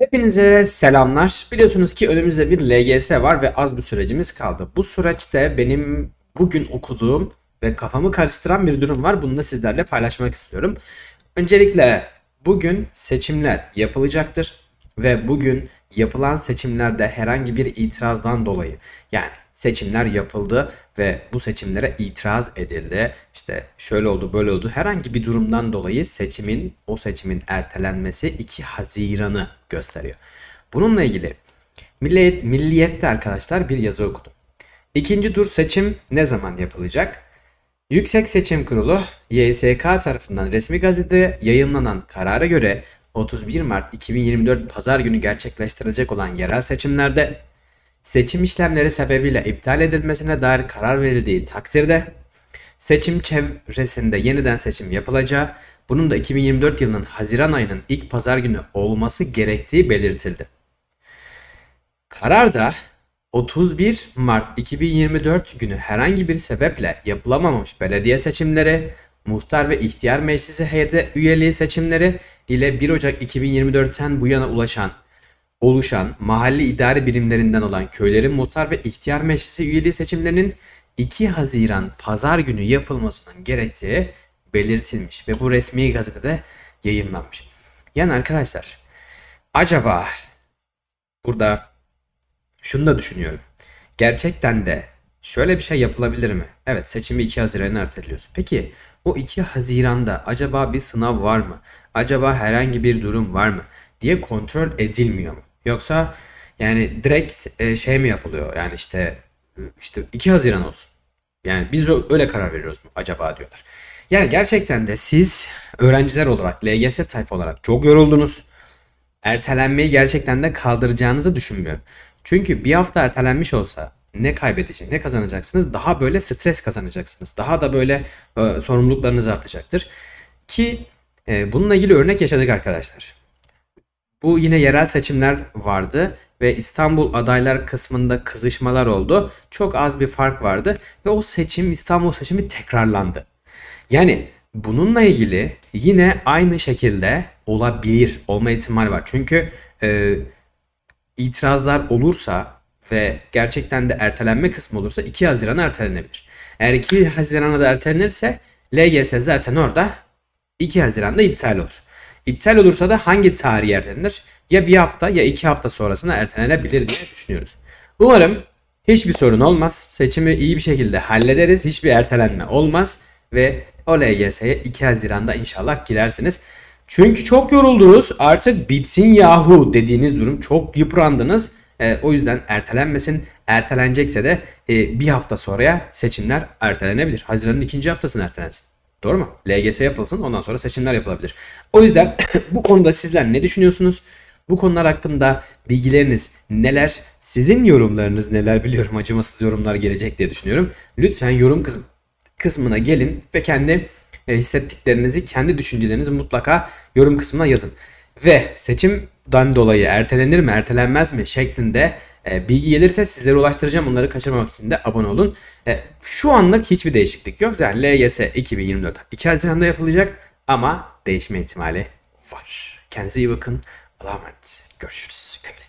Hepinize selamlar. Biliyorsunuz ki önümüzde bir LGS var ve az bir sürecimiz kaldı. Bu süreçte benim bugün okuduğum ve kafamı karıştıran bir durum var. Bunu da sizlerle paylaşmak istiyorum. Öncelikle bugün seçimler yapılacaktır ve bugün yapılan seçimlerde herhangi bir itirazdan dolayı yani seçimler yapıldı ve bu seçimlere itiraz edildi. İşte şöyle oldu böyle oldu. Herhangi bir durumdan dolayı seçimin o seçimin ertelenmesi 2 Haziran'ı gösteriyor. Bununla ilgili Milliyet, Milliyet'te arkadaşlar bir yazı okudum. İkinci tur seçim ne zaman yapılacak? Yüksek Seçim Kurulu YSK tarafından resmi gazetede yayınlanan karara göre 31 Mart 2024 Pazar günü gerçekleştirecek olan yerel seçimlerde seçim işlemleri sebebiyle iptal edilmesine dair karar verildiği takdirde seçim çevresinde yeniden seçim yapılacağı, bunun da 2024 yılının Haziran ayının ilk pazar günü olması gerektiği belirtildi. Karar da 31 Mart 2024 günü herhangi bir sebeple yapılamamış belediye seçimleri, muhtar ve ihtiyar meclisi heyeti üyeliği seçimleri ile 1 Ocak 2024'ten bu yana ulaşan oluşan mahalle idari birimlerinden olan köylerin muhtar ve ihtiyar meclisi üyeliği seçimlerinin 2 Haziran pazar günü yapılmasının gerektiği belirtilmiş ve bu resmi gazetede yayınlanmış. Yani arkadaşlar acaba burada şunu da düşünüyorum. Gerçekten de şöyle bir şey yapılabilir mi? Evet seçimi 2 Haziran'a erteliyorsun. Peki o 2 Haziran'da acaba bir sınav var mı? Acaba herhangi bir durum var mı? diye kontrol edilmiyor mu? Yoksa yani direkt e, şey mi yapılıyor? Yani işte işte 2 Haziran olsun. Yani biz öyle karar veriyoruz mu acaba diyorlar. Yani gerçekten de siz öğrenciler olarak, LGS tayfa olarak çok yoruldunuz. Ertelenmeyi gerçekten de kaldıracağınızı düşünmüyorum. Çünkü bir hafta ertelenmiş olsa ne kaybedecek, ne kazanacaksınız? Daha böyle stres kazanacaksınız. Daha da böyle e, sorumluluklarınız artacaktır. Ki e, bununla ilgili örnek yaşadık arkadaşlar. Bu yine yerel seçimler vardı ve İstanbul adaylar kısmında kızışmalar oldu. Çok az bir fark vardı ve o seçim İstanbul seçimi tekrarlandı. Yani bununla ilgili yine aynı şekilde olabilir, olma ihtimali var. Çünkü e, itirazlar olursa ve gerçekten de ertelenme kısmı olursa 2 Haziran'a ertelenebilir. Eğer 2 Haziran'a da ertelenirse LGS zaten orada 2 Haziran'da iptal olur. İptal olursa da hangi tarih ertelenir? Ya bir hafta ya iki hafta sonrasına ertelenebilir diye düşünüyoruz. Umarım hiçbir sorun olmaz. Seçimi iyi bir şekilde hallederiz. Hiçbir ertelenme olmaz. Ve OLGS'ye 2 Haziran'da inşallah girersiniz. Çünkü çok yoruldunuz. Artık bitsin yahu dediğiniz durum. Çok yıprandınız. E, o yüzden ertelenmesin. Ertelenecekse de e, bir hafta sonraya seçimler ertelenebilir. Haziran'ın ikinci haftasına ertelensin. Doğru mu? LGS yapılsın ondan sonra seçimler yapılabilir. O yüzden bu konuda sizler ne düşünüyorsunuz? Bu konular hakkında bilgileriniz neler? Sizin yorumlarınız neler? Biliyorum acımasız yorumlar gelecek diye düşünüyorum. Lütfen yorum kısmı kısmına gelin ve kendi e, hissettiklerinizi, kendi düşüncelerinizi mutlaka yorum kısmına yazın. Ve seçimden dolayı ertelenir mi ertelenmez mi şeklinde e, bilgi gelirse sizlere ulaştıracağım. bunları kaçırmamak için de abone olun. E, şu anlık hiçbir değişiklik yok. Yani LYS 2024 2 Haziran'da yapılacak ama değişme ihtimali var. Kendinize iyi bakın. Allah'a emanet. Görüşürüz. Güle güle.